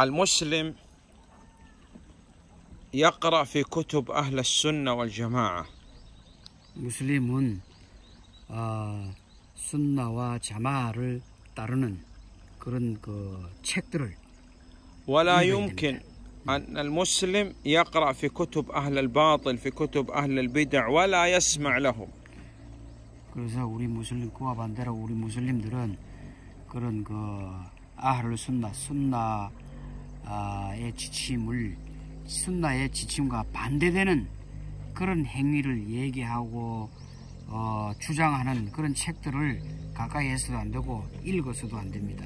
المسلم يقرأ في كتب أهل السنة والجماعة مسلم آه، سنة وجماعة 자마를 그런 그 책들을 ولا يمكن أن المسلم يقرأ في كتب أهل الباطل في كتب أهل البدع ولا يسمع لهم 그래서 우리 무슬림 그와 반대로 우리 무슬림들은 그런 그 순나 순나 아, 의 지침을 순나의 지침과 반대되는 그런 행위를 얘기하고 어, 주장하는 그런 책들을 가까이에서도 안 되고 읽어서도 안 됩니다.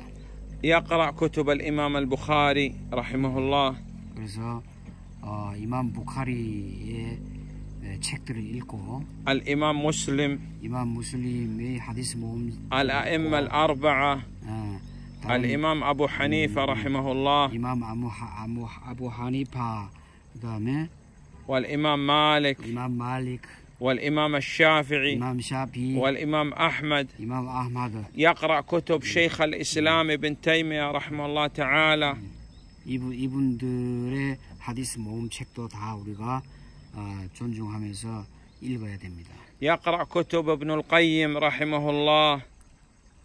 그래서 어, 이맘 부카리의 책들을 읽고 الإمام مسلم 이맘 무슬림의 하디스 모음 الأئمة الأربعة الإمام أبو حنيفة رحمه الله الإمام أبو أبو حنيفة والإمام مالك الإمام مالك والإمام الشافعي الإمام شافعي والإمام أحمد الإمام أحمد يقرأ كتب شيخ الإسلام ابن تيمية رحمه الله تعالى 이분 이분들의 하디스 모음책도 다 우리가 존중하면서 읽어야 됩니다. يقرأ كتب ابن القيم رحمه الله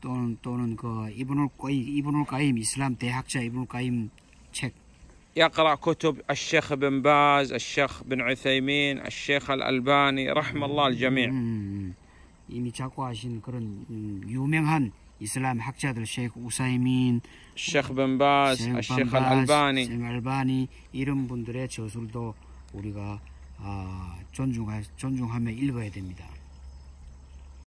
또는 또는 그 이브눌 까임 이브눌 까임 이슬람 대학자 이브눌 까임 책 يقرأ كتب الشيخ بن باز الشيخ بن عثيمين الشيخ الألباني رحم الله الجميع 음, 음, 음. 이미 작고하신 그런 유명한 이슬람 학자들 셰이크 우사이민, 셰이크 벤 바스, 셰이크 알바니, 아, 셰이크 알바니 이런 분들의 저술도 우리가 아, 존중하, 존중하며 읽어야 됩니다.